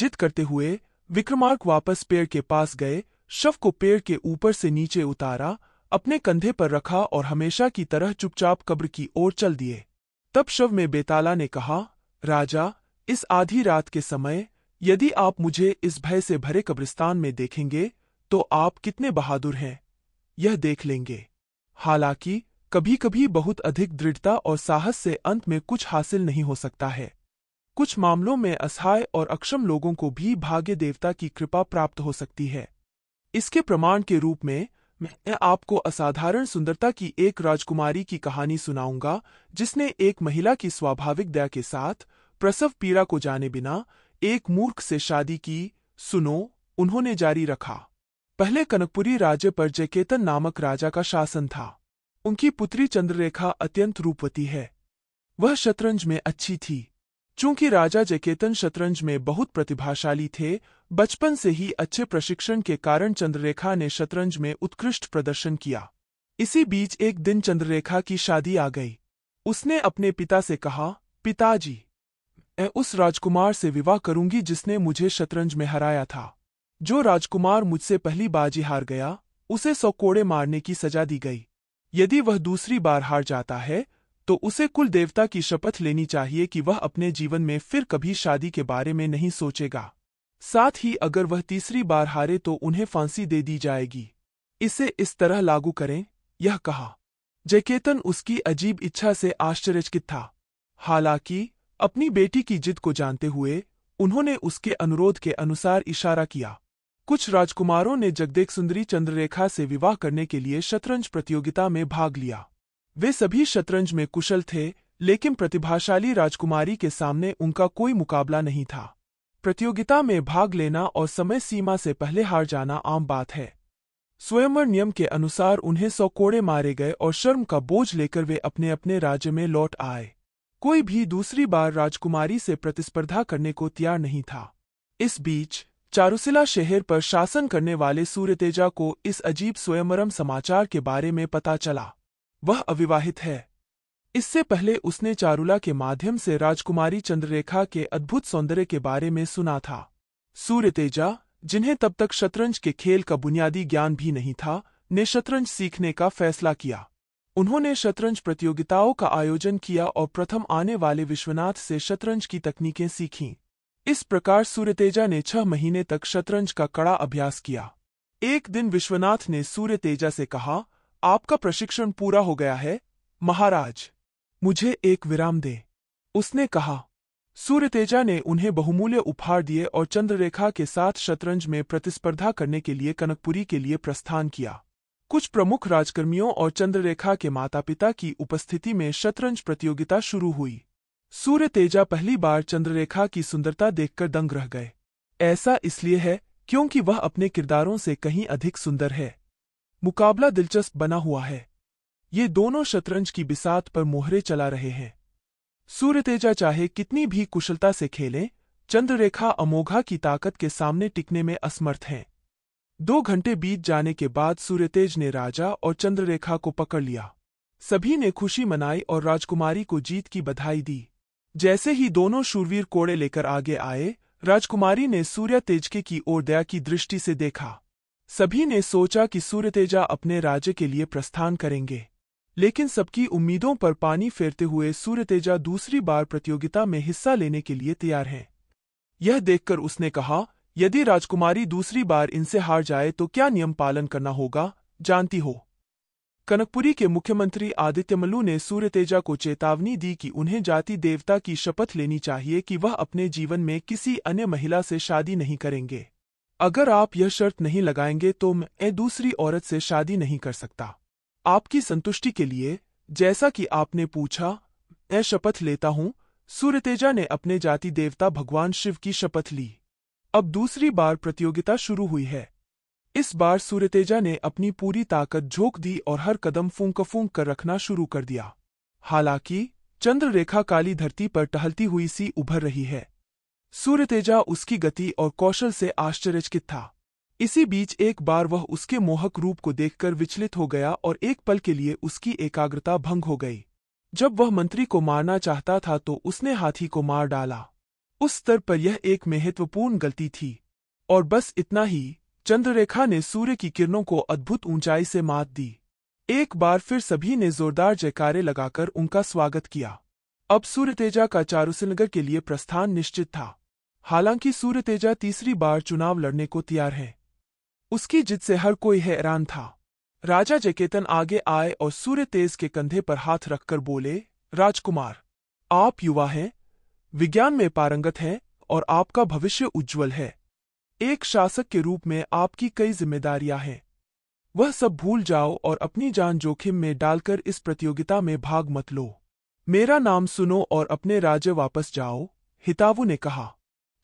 जिद करते हुए विक्रमार्क वापस पेड़ के पास गए शव को पेड़ के ऊपर से नीचे उतारा अपने कंधे पर रखा और हमेशा की तरह चुपचाप कब्र की ओर चल दिए तब शव में बेताला ने कहा राजा इस आधी रात के समय यदि आप मुझे इस भय से भरे कब्रिस्तान में देखेंगे तो आप कितने बहादुर हैं यह देख लेंगे हालांकि कभी कभी बहुत अधिक दृढ़ता और साहस से अंत में कुछ हासिल नहीं हो सकता है कुछ मामलों में असहाय और अक्षम लोगों को भी भाग्य देवता की कृपा प्राप्त हो सकती है इसके प्रमाण के रूप में मैं आपको असाधारण सुंदरता की एक राजकुमारी की कहानी सुनाऊंगा जिसने एक महिला की स्वाभाविक दया के साथ प्रसव पीड़ा को जाने बिना एक मूर्ख से शादी की सुनो उन्होंने जारी रखा पहले कनकपुरी राज्य पर जयकेतन नामक राजा का शासन था उनकी पुत्री चंद्ररेखा अत्यंत रूपवती है वह शतरंज में अच्छी थी चूंकि राजा जयकेतन शतरंज में बहुत प्रतिभाशाली थे बचपन से ही अच्छे प्रशिक्षण के कारण चंद्ररेखा ने शतरंज में उत्कृष्ट प्रदर्शन किया इसी बीच एक दिन चंद्ररेखा की शादी आ गई उसने अपने पिता से कहा पिताजी मैं उस राजकुमार से विवाह करूंगी जिसने मुझे शतरंज में हराया था जो राजकुमार मुझसे पहली बाजी हार गया उसे सौ कोड़े मारने की सजा दी गई यदि वह दूसरी बार हार जाता है तो उसे कुल देवता की शपथ लेनी चाहिए कि वह अपने जीवन में फिर कभी शादी के बारे में नहीं सोचेगा साथ ही अगर वह तीसरी बार हारे तो उन्हें फांसी दे दी जाएगी इसे इस तरह लागू करें यह कहा जयकेतन उसकी अजीब इच्छा से आश्चर्यचकित था हालांकि अपनी बेटी की जिद को जानते हुए उन्होंने उसके अनुरोध के अनुसार इशारा किया कुछ राजकुमारों ने जगदेक सुंदरी चंद्ररेखा से विवाह करने के लिए शतरंज प्रतियोगिता में भाग लिया वे सभी शतरंज में कुशल थे लेकिन प्रतिभाशाली राजकुमारी के सामने उनका कोई मुकाबला नहीं था प्रतियोगिता में भाग लेना और समय सीमा से पहले हार जाना आम बात है स्वयंवर नियम के अनुसार उन्हें सौ कोड़े मारे गए और शर्म का बोझ लेकर वे अपने अपने राज्य में लौट आए कोई भी दूसरी बार राजकुमारी से प्रतिस्पर्धा करने को तैयार नहीं था इस बीच चारुसिला शहर पर शासन करने वाले सूर्यतेजा को इस अजीब स्वयंवरम समाचार के बारे में पता चला वह अविवाहित है इससे पहले उसने चारुला के माध्यम से राजकुमारी चंद्ररेखा के अद्भुत सौंदर्य के बारे में सुना था सूर्य तेजा जिन्हें तब तक शतरंज के खेल का बुनियादी ज्ञान भी नहीं था ने शतरंज सीखने का फैसला किया उन्होंने शतरंज प्रतियोगिताओं का आयोजन किया और प्रथम आने वाले विश्वनाथ से शतरंज की तकनीकें सीखीं इस प्रकार सूर्यतेजा ने छह महीने तक शतरंज का कड़ा अभ्यास किया एक दिन विश्वनाथ ने सूर्यतेजा से कहा आपका प्रशिक्षण पूरा हो गया है महाराज मुझे एक विराम दे उसने कहा सूर्यतेजा ने उन्हें बहुमूल्य उपहार दिए और चंद्ररेखा के साथ शतरंज में प्रतिस्पर्धा करने के लिए कनकपुरी के लिए प्रस्थान किया कुछ प्रमुख राजकर्मियों और चंद्ररेखा के माता पिता की उपस्थिति में शतरंज प्रतियोगिता शुरू हुई सूर्य तेजा पहली बार चंद्ररेखा की सुंदरता देखकर दंग रह गए ऐसा इसलिए है क्योंकि वह अपने किरदारों से कहीं अधिक सुंदर है मुकाबला दिलचस्प बना हुआ है ये दोनों शतरंज की बिसात पर मोहरे चला रहे हैं सूर्यतेजा चाहे कितनी भी कुशलता से खेलें चंद्ररेखा अमोघा की ताकत के सामने टिकने में असमर्थ हैं दो घंटे बीत जाने के बाद सूर्यतेज ने राजा और चंद्ररेखा को पकड़ लिया सभी ने खुशी मनाई और राजकुमारी को जीत की बधाई दी जैसे ही दोनों शूरवीर कोड़े लेकर आगे आए राजकुमारी ने सूर्यतेजके तेजके की ओर दया की दृष्टि से देखा सभी ने सोचा कि सूर्यतेजा अपने राज्य के लिए प्रस्थान करेंगे लेकिन सबकी उम्मीदों पर पानी फेरते हुए सूर्यतेजा दूसरी बार प्रतियोगिता में हिस्सा लेने के लिए तैयार हैं यह देखकर उसने कहा यदि राजकुमारी दूसरी बार इनसे हार जाए तो क्या नियम पालन करना होगा जानती हो कनकपुरी के मुख्यमंत्री आदित्यमलू ने सूर्यतेजा को चेतावनी दी कि उन्हें जाति देवता की शपथ लेनी चाहिए कि वह अपने जीवन में किसी अन्य महिला से शादी नहीं करेंगे अगर आप यह शर्त नहीं लगाएंगे तो मैं दूसरी औरत से शादी नहीं कर सकता आपकी संतुष्टि के लिए जैसा कि आपने पूछा मैं शपथ लेता हूँ सूर्यतेजा ने अपने जाति देवता भगवान शिव की शपथ ली अब दूसरी बार प्रतियोगिता शुरू हुई है इस बार सूर्यतेजा ने अपनी पूरी ताकत झोंक दी और हर कदम फूंक फूंक कर रखना शुरू कर दिया हालांकि चंद्ररेखा काली धरती पर टहलती हुई सी उभर रही है सूर्यतेजा उसकी गति और कौशल से आश्चर्यचकित था इसी बीच एक बार वह उसके मोहक रूप को देखकर विचलित हो गया और एक पल के लिए उसकी एकाग्रता भंग हो गई जब वह मंत्री को मारना चाहता था तो उसने हाथी को मार डाला उस स्तर पर यह एक महत्वपूर्ण गलती थी और बस इतना ही चंद्ररेखा ने सूर्य की किरणों को अद्भुत ऊंचाई से मात दी एक बार फिर सभी ने जोरदार जयकारे लगाकर उनका स्वागत किया अब सूर्यतेजा का चारुसिलगर के लिए प्रस्थान निश्चित था हालांकि सूर्य तेजा तीसरी बार चुनाव लड़ने को तैयार है उसकी जिद से हर कोई हैरान था राजा जकेतन आगे आए और सूर्य तेज के कंधे पर हाथ रखकर बोले राजकुमार आप युवा हैं विज्ञान में पारंगत हैं और आपका भविष्य उज्जवल है एक शासक के रूप में आपकी कई जिम्मेदारियां हैं वह सब भूल जाओ और अपनी जान जोखिम में डालकर इस प्रतियोगिता में भाग मत लो मेरा नाम सुनो और अपने राज्य वापस जाओ हितावु ने कहा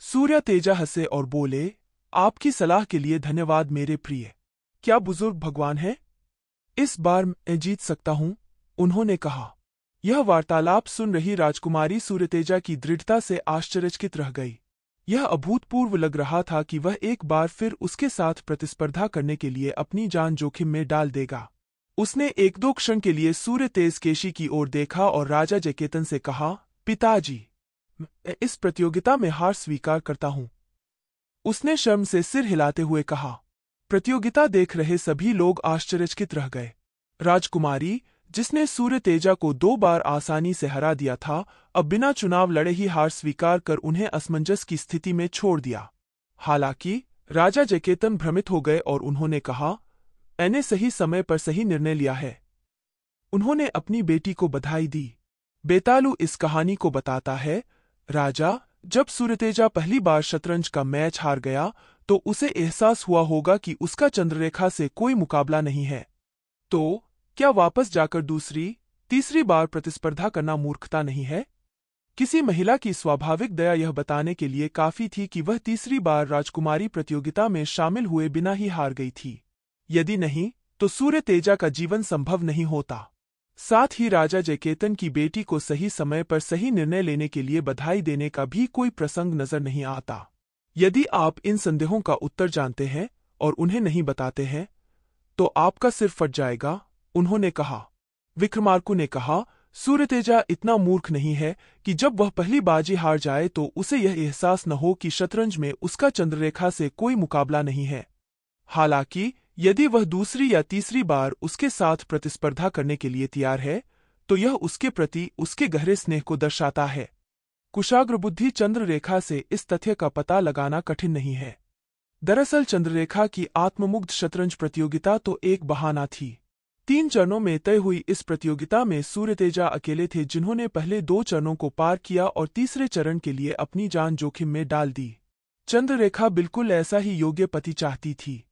सूर्य तेजा हंसे और बोले आपकी सलाह के लिए धन्यवाद मेरे प्रिय क्या बुजुर्ग भगवान है इस बार मैं जीत सकता हूं उन्होंने कहा यह वार्तालाप सुन रही राजकुमारी सूर्यतेजा की दृढ़ता से आश्चर्यचकित रह गई यह अभूतपूर्व लग रहा था कि वह एक बार फिर उसके साथ प्रतिस्पर्धा करने के लिए अपनी जान जोखिम में डाल देगा उसने एक दो क्षण के लिए सूर्य तेज केशी की ओर देखा और राजा जयकेतन से कहा पिताजी इस प्रतियोगिता में हार स्वीकार करता हूं उसने शर्म से सिर हिलाते हुए कहा प्रतियोगिता देख रहे सभी लोग आश्चर्यचकित रह गए राजकुमारी जिसने सूर्य तेजा को दो बार आसानी से हरा दिया था अब बिना चुनाव लड़े ही हार स्वीकार कर उन्हें असमंजस की स्थिति में छोड़ दिया हालांकि राजा जकेतन भ्रमित हो गए और उन्होंने कहा मैंने सही समय पर सही निर्णय लिया है उन्होंने अपनी बेटी को बधाई दी बेतालू इस कहानी को बताता है राजा जब सूर्यतेजा पहली बार शतरंज का मैच हार गया तो उसे एहसास हुआ होगा कि उसका चंद्ररेखा से कोई मुकाबला नहीं है तो क्या वापस जाकर दूसरी तीसरी बार प्रतिस्पर्धा करना मूर्खता नहीं है किसी महिला की स्वाभाविक दया यह बताने के लिए काफी थी कि वह तीसरी बार राजकुमारी प्रतियोगिता में शामिल हुए बिना ही हार गई थी यदि नहीं तो सूर्य तेजा का जीवन संभव नहीं होता साथ ही राजा जयकेतन की बेटी को सही समय पर सही निर्णय लेने के लिए बधाई देने का भी कोई प्रसंग नजर नहीं आता यदि आप इन संदेहों का उत्तर जानते हैं और उन्हें नहीं बताते हैं तो आपका सिर फट जाएगा उन्होंने कहा विक्रमार्कू ने कहा सूर्यतेजा इतना मूर्ख नहीं है कि जब वह पहली बाजी हार जाए तो उसे यह एहसास न हो कि शतरंज में उसका चंद्ररेखा से कोई मुकाबला नहीं है हालांकि यदि वह दूसरी या तीसरी बार उसके साथ प्रतिस्पर्धा करने के लिए तैयार है तो यह उसके प्रति उसके गहरे स्नेह को दर्शाता है कुशाग्रबुद्धि चंद्ररेखा से इस तथ्य का पता लगाना कठिन नहीं है दरअसल चंद्ररेखा की आत्ममुग्ध शतरंज प्रतियोगिता तो एक बहाना थी तीन चरणों में तय हुई इस प्रतियोगिता में सूर्यतेजा अकेले थे जिन्होंने पहले दो चरणों को पार किया और तीसरे चरण के लिए अपनी जान जोखिम में डाल दी चंद्ररेखा बिल्कुल ऐसा ही योग्य पति चाहती थी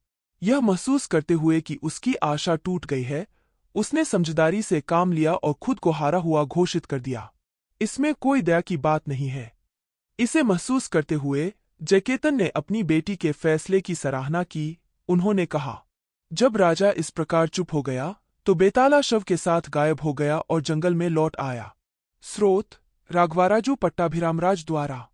यह महसूस करते हुए कि उसकी आशा टूट गई है उसने समझदारी से काम लिया और खुद को हारा हुआ घोषित कर दिया इसमें कोई दया की बात नहीं है इसे महसूस करते हुए जयकेतन ने अपनी बेटी के फैसले की सराहना की उन्होंने कहा जब राजा इस प्रकार चुप हो गया तो बेताला शव के साथ गायब हो गया और जंगल में लौट आया स्रोत राघवाराजू पट्टाभिरामराज द्वारा